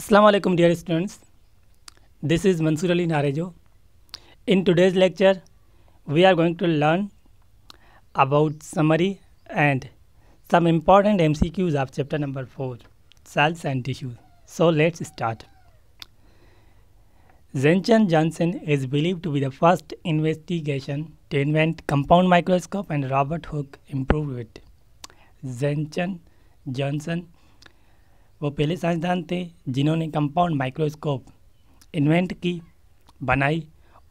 Assalamualaikum dear students. This is Mansur Ali Narejo. In today's lecture, we are going to learn about summary and some important MCQs of chapter number 4, cells and tissues. So let's start. Zenchan Johnson is believed to be the first investigation to invent compound microscope and Robert Hooke improved it. Zenchan Johnson वो पहले साइंसदान थे जिन्होंने compound microscope invent की बनाई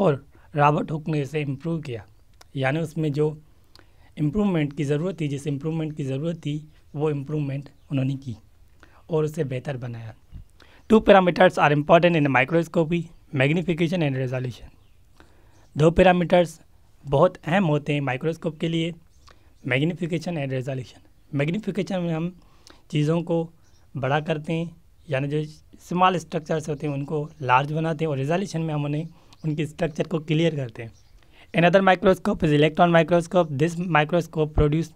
और Robert Hooke ने इसे improve किया यानी उसमें जो इम्प्रूवमेंट की ज़रूरत थी जिस इम्प्रूवमेंट की ज़रूरत थी वो इम्प्रूवमेंट उन्होंने की और उसे बेहतर बनाया two parameters are important in microscopy magnification and resolution दो पैरामीटर्स बहुत अहम होते हैं माइक्रोस्कोप के लिए मैग्नीफिकेशन एंड रेजोल्यूशन मैग्नीफिकेशन में हम चीज़ों को बड़ा करते हैं यानी जो स्मॉल स्ट्रक्चर्स होते हैं उनको लार्ज बनाते हैं और रिजोल्यूशन में हम उन्हें उनके स्ट्रक्चर को क्लियर करते हैं other microscope is electron microscope this microscope produce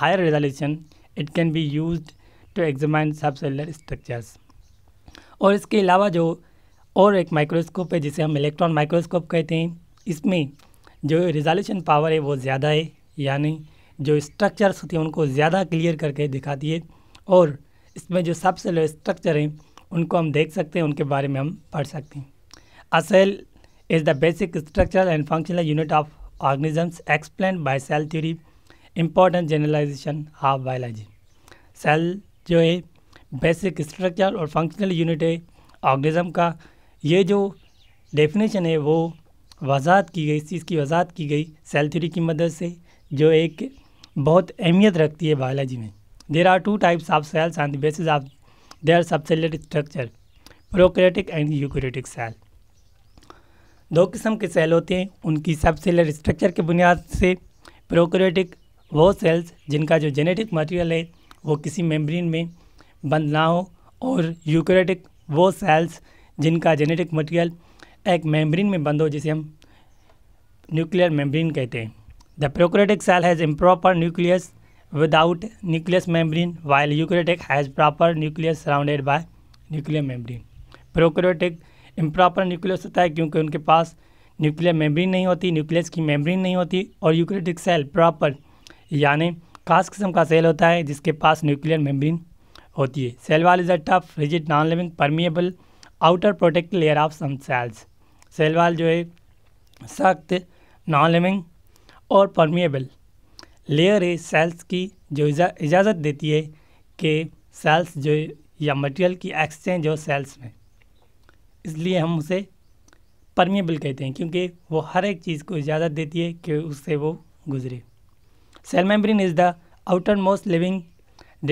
higher resolution it can be use to examine subcellular structures और इसके अलावा जो और एक माइक्रोस्कोप है जिसे हम इलेक्ट्रॉन माइक्रोस्कोप कहते हैं इसमें जो रिजोल्यूशन पावर है वो ज़्यादा है यानी जो स्ट्रक्चर्स होते हैं उनको ज़्यादा क्लियर करके दिखाती है और इसमें जो सब सेलर स्ट्रक्चर हैं उनको हम देख सकते हैं उनके बारे में हम पढ़ सकते हैं a cell is the basic structural and functional unit of organisms explain by cell theory important generalisation of biology cell जो है बेसिक स्ट्रक्चर और फंक्शनल यूनिट है ऑर्गेनिज्म का ये जो डेफिनेशन है वो वजाहत की गई इस चीज़ की वजाहत की गई सेल थ्योरी की मदद से जो एक बहुत अहमियत रखती है बायोलॉजी में there are two types of cells on the basis of their subcellular structure prokaryotic and eukaryotic cell दो किस्म के सेल होते हैं उनकी सबसेलर स्ट्रक्चर के बुनियाद से प्रोक्रेटिक वो सेल्स जिनका जो जेनेटिक मटेरियल है वो किसी मेम्ब्रेन में बंद ना हो और यूक्रेटिक वो सेल्स जिनका जेनेटिक मटेरियल एक मेम्ब्रेन में बंद हो जिसे हम न्यूक्लियर मेम्ब्रेन कहते हैं the prokaryotic cell has improper nucleus without nucleus membrane while eukaryotic has proper nucleus surrounded by nuclear membrane prokaryotic improper nucleus होता है क्योंकि उनके पास न्यूक्लियर मेम्ब्रेन नहीं होती न्यूक्लियस की मेम्ब्रेन नहीं होती और यूक्रेटिक सेल प्रॉपर यानी खास किस्म का सेल होता है जिसके पास न्यूक्लियर मेम्ब्रेन होती है cell wall is a tough rigid non living permeable outer protect layer of some cells cell wall जो है सख्त नॉन लिविंग और परमिएबल लेयर ए सेल्स की जो इजाज़त देती है कि सेल्स जो या मटेरियल की एक्सचेंज हो सेल्स में इसलिए हम उसे परमिएबल कहते हैं क्योंकि वो हर एक चीज़ को इजाज़त देती है कि उससे वो गुजरे cell membrane is the outermost living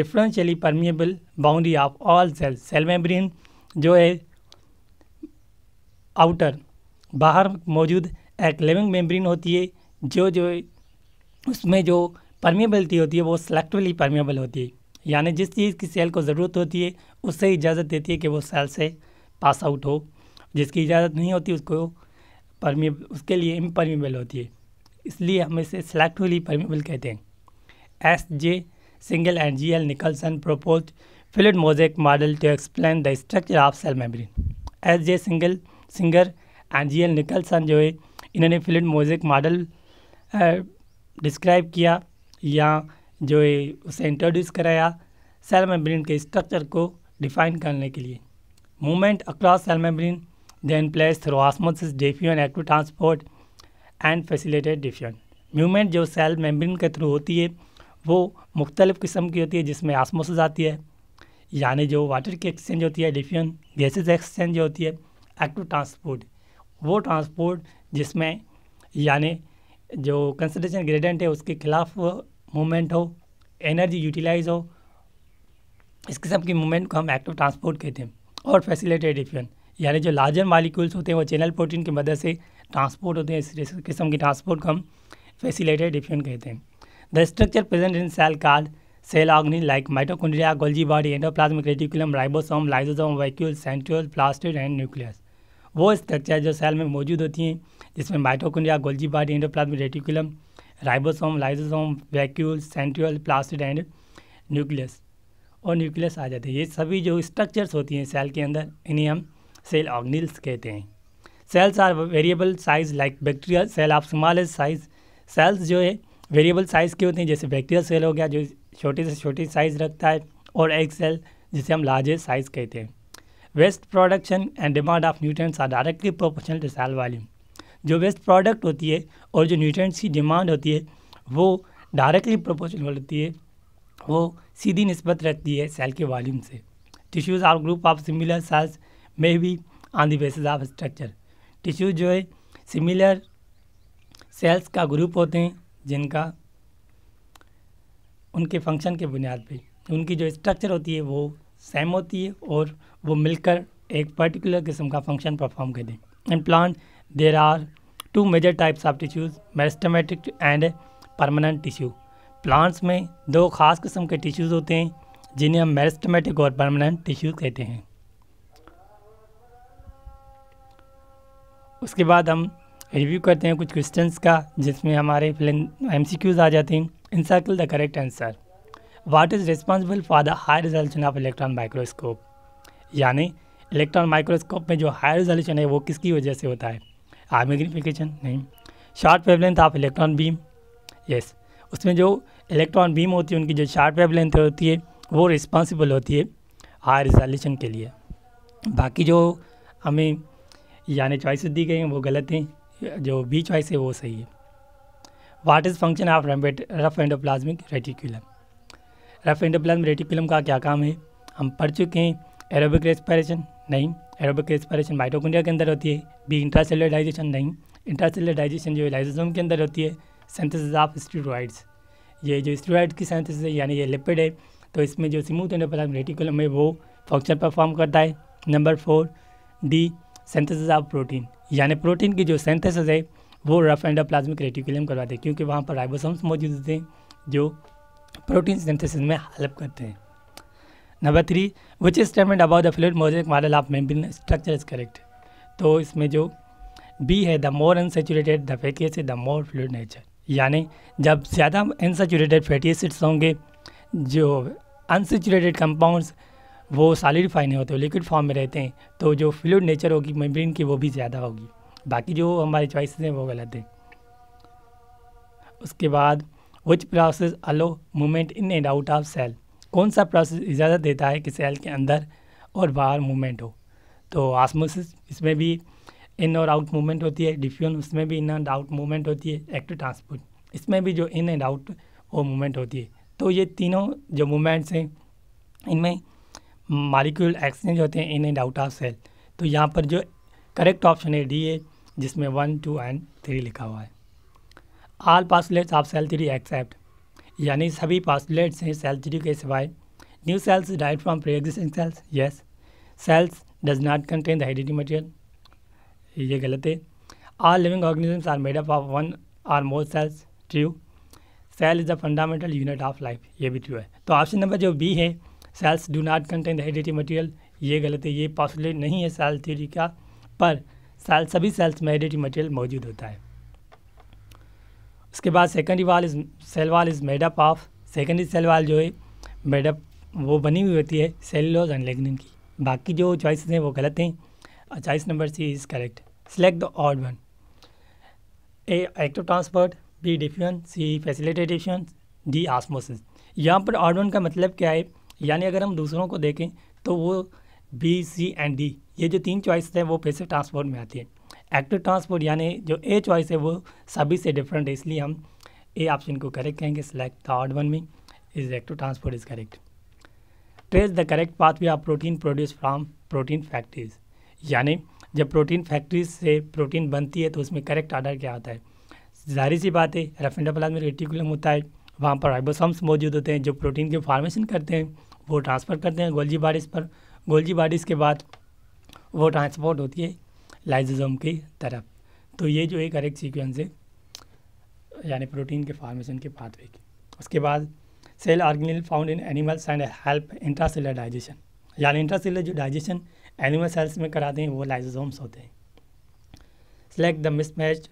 differentially permeable boundary of all cells cell membrane जो है आउटर बाहर मौजूद एक लिविंग मेम्ब्रेन होती है जो जो उसमें जो परमिबलिटी होती है वो सेलेक्टिवली परमिएबल होती है यानी जिस चीज़ की सेल को ज़रूरत होती है उससे इजाज़त देती है कि वो सेल से पास आउट हो जिसकी इजाज़त नहीं होती उसको परमी उसके लिए इम्परमेबल होती है इसलिए हम इसे सेलेक्टिवली परमेबल कहते हैं S J single and G L Nicolson propose fluid mosaic model to explain the structure of cell membrane S J single Singer and G L Nicolson जो है इन्होंने फिलिड मोजेक मॉडल डिस्क्राइब किया या जो है उसे इंट्रोड्यूस कराया सेल मेम्ब्रेन के स्ट्रक्चर को डिफाइन करने के लिए movement across cell membrane then place through osmosis diffusion active transport and facilitated diffusion movement जो सेल मेम्ब्रेन के थ्रू होती है वो मुख्तलिफ़ किस्म की होती है जिसमें आसमोसिस आती है यानी जो वाटर की एक्सचेंज होती है डिफ्यूजन गैसेज एक्सचेंज होती है एक्टिव ट्रांसपोर्ट वो ट्रांसपोर्ट जिसमें यानी जो कंसनट्रेशन ग्रेडेंट है उसके खिलाफ मूवमेंट हो एनर्जी यूटिलाइज हो इस किस्म की मूवमेंट को हम एक्टिव ट्रांसपोर्ट कहते हैं और फैसिलिटेड डिफ्यूजन यानी जो लार्जर मालिक्यूल्स होते हैं वो चैनल प्रोटीन की मदद से ट्रांसपोर्ट होते हैं इस किस्म की ट्रांसपोर्ट को हम फैसिलिटेड डिफ्यूजन कहते हैं the structure present in cell called cell organelle like mitochondria Golgi body endoplasmic reticulum ribosome lysosome vacuole centriole plastid and nucleus वो स्ट्रक्चर जो सेल में मौजूद होती हैं जिसमें mitochondria Golgi body endoplasmic reticulum ribosome lysosome vacuole centriole plastid and nucleus और nucleus आ जाते हैं ये सभी जो स्ट्रक्चर्स होती हैं सेल के अंदर इन्हें हम सेल ऑर्गनिल्स कहते हैं cells are variable size like bacterial cell आप स्मॉल साइज सेल्स जो है वेरिएबल साइज़ के होते हैं जैसे बैक्टीरियल सेल हो गया जो छोटे से छोटी साइज़ रखता है और एक सेल जिसे हम लार्जेस्ट साइज़ कहते हैं waste production and demand of nutrients are directly proportional to cell volume जो वेस्ट प्रोडक्ट होती है और जो न्यूट्रेंट्स की डिमांड होती है वो डायरेक्टली प्रोपोर्शनल होती है वो सीधी नस्बत रखती है सेल के वॉल्यूम से tissues are group of similar cells may be on the basis of structure tissues जो है सिमिलर सेल्स का ग्रुप होते हैं जिनका उनके फंक्शन के बुनियाद पे उनकी जो स्ट्रक्चर होती है वो सेम होती है और वो मिलकर एक पर्टिकुलर किस्म का फंक्शन परफॉर्म करें in plant there are two major types of tissues meristematic and permanent tissue plants में दो खास किस्म के टिश्यूज़ होते हैं जिन्हें हम मेरिस्टमेटिक और परमानेंट टिश्यूज़ कहते हैं उसके बाद हम रिव्यू करते हैं कुछ क्वेश्चंस का जिसमें हमारे एम आ जाते हैं encircle the correct answer what is responsible for the high resolution of electron microscope यानी इलेक्ट्रॉन माइक्रोस्कोप में जो हाई रिजोल्यूशन है वो किसकी वजह से होता है आर्मिग्निफिकेशन नहीं short wavelength of electron beam yes उसमें जो इलेक्ट्रॉन बीम होती है उनकी जो शार्ट वेव लेंथ होती है वो रिस्पॉन्सिबल होती है हाई रिजोल्यूशन के लिए बाकी जो हमें यानी चॉइस दी गई हैं वो गलत हैं जो बी चॉइस है वो सही है वाट इज़ फंक्शन ऑफ रम्बेट rough endoplasmic reticulum rough endoplasmic reticulum का क्या काम है हम पढ़ चुके हैं एरोबिक रेस्पिरेशन नहीं एरोबिक रेस्पिरेशन माइटोकॉन्ड्रिया के अंदर होती है बी इंट्रासेलर डाइजेशन नहीं इंट्रासेलर डाइजेशन जो लाइजोसोम के अंदर होती है सिंथेसिस ऑफ स्टीरोइड्स ये जो स्टीरोइड की सिंथेसिस है यानी ये लिपिड है तो इसमें जो स्मूथ एंडोप्लाज्म रेटिकुलम है वो फंक्शन परफॉर्म करता है number four D synthesis of protein यानी प्रोटीन की जो सेंथेसिस है वो रफ एंडोप्लाज्मिक रेटिकुलम करवाते हैं क्योंकि वहाँ पर राइबोसोम्स मौजूद होते हैं जो प्रोटीन सिंथेसिस में हेल्प करते हैं number three which statement about the fluid mosaic model of membrane structure is correct तो इसमें जो बी है the more unsaturated the fatty acid the more fluid nature यानी जब ज़्यादा अनसेचुरेटेड फैटी एसिड्स होंगे जो अनसेचुरेटेड कंपाउंड्स वो सॉलिडिफाई नहीं होते लिक्विड फॉर्म में रहते हैं तो जो फ्लूड नेचर होगी मेम्ब्रेन की वो भी ज़्यादा होगी बाकी जो हमारी चॉइसेस हैं वो गलत हैं उसके बाद which process allow movement in and out of cell कौन सा प्रोसेस इजाज़त देता है कि सेल के अंदर और बाहर मूवमेंट हो तो आसमोसिस इसमें भी इन और आउट मूवमेंट होती है डिफ्यूजन उसमें भी इन एंड आउट मूवमेंट होती है एक्टिव ट्रांसपोर्ट इसमें भी जो इन एंड आउट वो मूवमेंट होती है तो ये तीनों जो मूवमेंट्स हैं इनमें मालिक्यूल एक्सचेंज होते हैं in and out of cell तो यहाँ पर जो करेक्ट ऑप्शन है डी है जिसमें वन टू एंड थ्री लिखा हुआ है all postulates of cell theory except यानी सभी पासलेट्स हैं सेल थ्री के सिवाय न्यू सेल्स डाइट from pre existing cells yes cells does not contain the हेडिटी मटेरियल ये गलत है all living organisms are made up of one or more cells true cell is the fundamental unit of life ये भी true है तो option number जो B है cells do not contain the हेडिटी मटेरियल ये गलत है ये पॉसिबल नहीं है सेल थ्योरी का पर सेल सभी सेल्स में हेडिटी मटेरियल मौजूद होता है उसके बाद secondary wall is cell wall is up of secondary cell wall जो है मेडअप वो बनी हुई होती है सेलुलोज एंड लेगनिन की बाकी जो चॉइसेस हैं वो गलत हैं और choice number C is correct select the odd one A active transport B diffusion C facilitation D osmosis यहाँ पर ऑड वन का मतलब क्या है यानी अगर हम दूसरों को देखें तो वो बी सी एंड डी ये जो तीन चॉइस हैं वो पैसिव ट्रांसपोर्ट में आती है एक्टिव ट्रांसपोर्ट यानी जो ए चॉइस है वो सभी से डिफरेंट है इसलिए हम ए ऑप्शन को करेक्ट कहेंगे सिलेक्ट दर्ड वन में is active transport is correct trace the correct pathway of protein produce from protein factories यानी जब प्रोटीन फैक्ट्रीज से प्रोटीन बनती है तो उसमें करेक्ट ऑर्डर क्या आता है जाहिर सी बात है में रेटिकुलम होता है वहाँ पर राइबोसॉम्स मौजूद होते हैं जो प्रोटीन की फॉर्मेशन करते हैं वो ट्रांसफ़र करते हैं गोल्जी बारिश पर गोल्जी बारिश के बाद वो ट्रांसपोर्ट होती है लाइजोजोम की तरफ तो ये जो है करेक्ट सीक्वेंस है यानी प्रोटीन के फार्मेशन के पाथवे की उसके बाद cell organelle found in animals and help intracellular digestion यानी इंट्रासेलर जो डाइजेशन एनिमल सेल्स में कराते हैं वो लाइजोजोम्स होते हैं सेलेक्ट द मिसमैच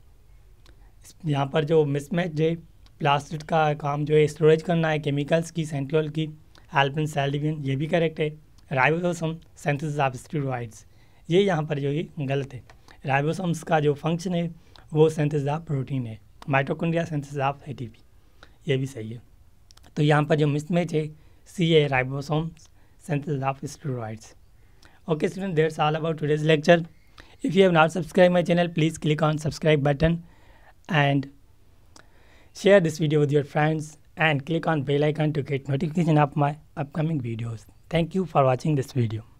यहाँ पर जो मिसमैच है प्लास्टिक का काम जो है स्टोरेज करना है केमिकल्स की सेंट्रोल की हेल्पिन सेलिविन ये भी करेक्ट है राइबोसोम सेंथिस ऑफ स्टीरोइड्स ये यहाँ पर जो है गलत है राइबोसोम्स का जो फंक्शन है वो सेंथिस ऑफ प्रोटीन है माइटोकॉन्ड्रिया सेंथिस ऑफ पी ये भी सही है तो यहाँ पर जो मिसमैच है C A ribosomes synthesis of steroids okay student that's all about today's lecture if you have not subscribe my channel please click on subscribe button and share this video with your friends and click on bell icon to get notification of my upcoming videos thank you for watching this video